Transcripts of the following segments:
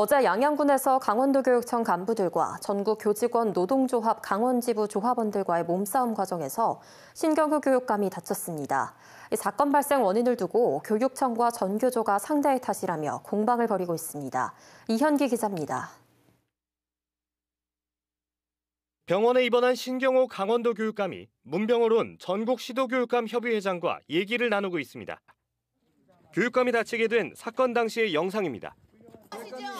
어제 양양군에서 강원도교육청 간부들과 전국 교직원 노동조합 강원지부 조합원들과의 몸싸움 과정에서 신경호 교육감이 다쳤습니다. 사건 발생 원인을 두고 교육청과 전교조가 상대의 탓이라며 공방을 벌이고 있습니다. 이현기 기자입니다. 병원에 입원한 신경호 강원도 교육감이 문병호론 전국 시도교육감 협의회장과 얘기를 나누고 있습니다. 교육감이 다치게 된 사건 당시의 영상입니다.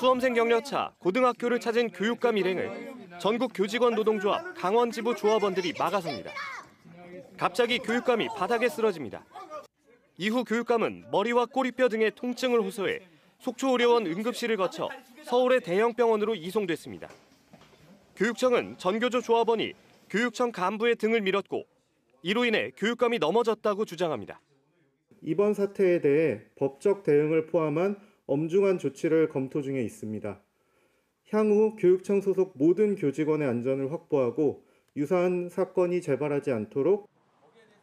수험생 경력차, 고등학교를 찾은 교육감 일행을 전국 교직원 노동조합 강원지부 조합원들이 막아섭니다. 갑자기 교육감이 바닥에 쓰러집니다. 이후 교육감은 머리와 꼬리뼈 등의 통증을 호소해 속초의료원 응급실을 거쳐 서울의 대형 병원으로 이송됐습니다. 교육청은 전교조 조합원이 교육청 간부의 등을 밀었고 이로 인해 교육감이 넘어졌다고 주장합니다. 이번 사태에 대해 법적 대응을 포함한 엄중한 조치를 검토 중에 있습니다. 향후 교육청 소속 모든 교직원의 안전을 확보하고 유사한 사건이 재발하지 않도록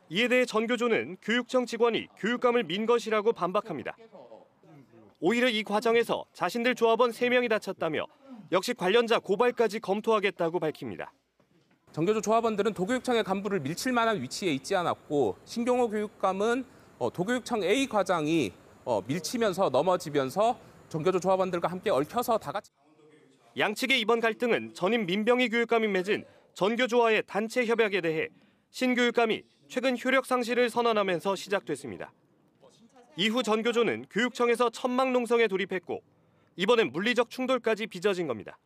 이에 대해 전 교조는 교육청 직원이 교육감을 민 것이라고 반박합니다. 오히려 이 과정에서 자신들 조합원 3명이 다쳤다며 역시 관련자 고발까지 검토하겠다고 밝힙니다. 전교조 조합원들은 도교육청의 간부를 밀칠 만한 위치에 있지 않았고 신경호 교육감은 어, 도교육청 A 과장이 어, 밀치면서 넘어지면서 종교조 조합원들과 함께 얽혀서 다 같이 양측의 이번 갈등은 전임 민병희 교육감이 맺은 전교조와의 단체 협약에 대해 신교육감이 최근 효력 상실을 선언하면서 시작됐습니다. 이후 전교조는 교육청에서 천막 농성에 돌입했고 이번엔 물리적 충돌까지 빚어진 겁니다.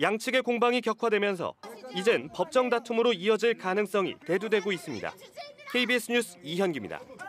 양측의 공방이 격화되면서 이젠 법정 다툼으로 이어질 가능성이 대두되고 있습니다. KBS 뉴스 이현기입니다.